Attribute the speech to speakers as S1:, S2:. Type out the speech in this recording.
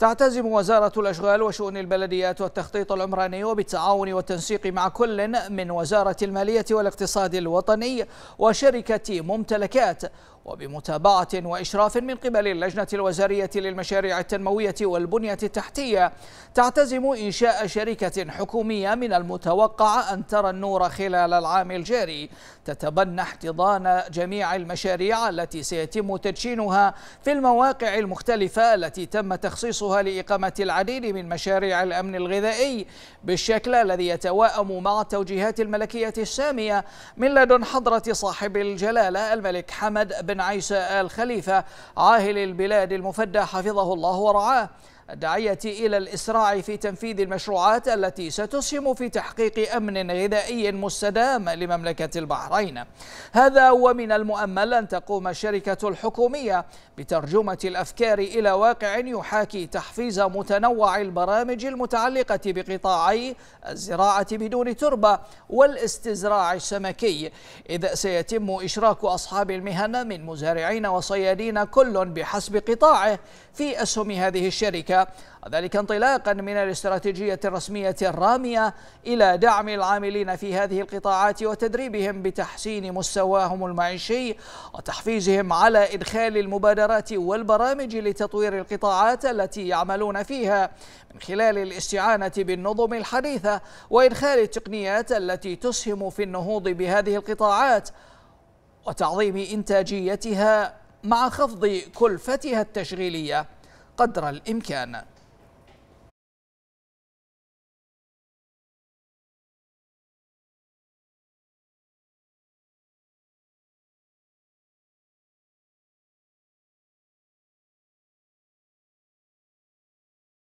S1: تعتزم وزارة الأشغال وشؤون البلديات والتخطيط العمراني وبالتعاون والتنسيق مع كل من وزارة المالية والاقتصاد الوطني وشركة ممتلكات وبمتابعة وإشراف من قبل اللجنة الوزارية للمشاريع التنموية والبنية التحتية تعتزم إنشاء شركة حكومية من المتوقع أن ترى النور خلال العام الجاري تتبنى احتضان جميع المشاريع التي سيتم تدشينها في المواقع المختلفة التي تم تخصيصها لإقامة العديد من مشاريع الأمن الغذائي بالشكل الذي يتواءم مع التوجيهات الملكية السامية من لدن حضرة صاحب الجلالة الملك حمد بن عيسى الخليفة عاهل البلاد المفدى حفظه الله ورعاه الداعية إلى الإسراع في تنفيذ المشروعات التي ستسهم في تحقيق أمن غذائي مستدام لمملكة البحرين هذا ومن المؤمل أن تقوم الشركة الحكومية بترجمة الأفكار إلى واقع يحاكي تحفيز متنوع البرامج المتعلقة بقطاعي الزراعة بدون تربة والاستزراع السمكي إذ سيتم إشراك أصحاب المهن من مزارعين وصيادين كل بحسب قطاعه في أسهم هذه الشركة وذلك انطلاقا من الاستراتيجية الرسمية الرامية إلى دعم العاملين في هذه القطاعات وتدريبهم بتحسين مستواهم المعيشي وتحفيزهم على إدخال المبادرات والبرامج لتطوير القطاعات التي يعملون فيها من خلال الاستعانة بالنظم الحديثة وإدخال التقنيات التي تسهم في النهوض بهذه القطاعات وتعظيم إنتاجيتها مع خفض كلفتها التشغيليه قدر الإمكان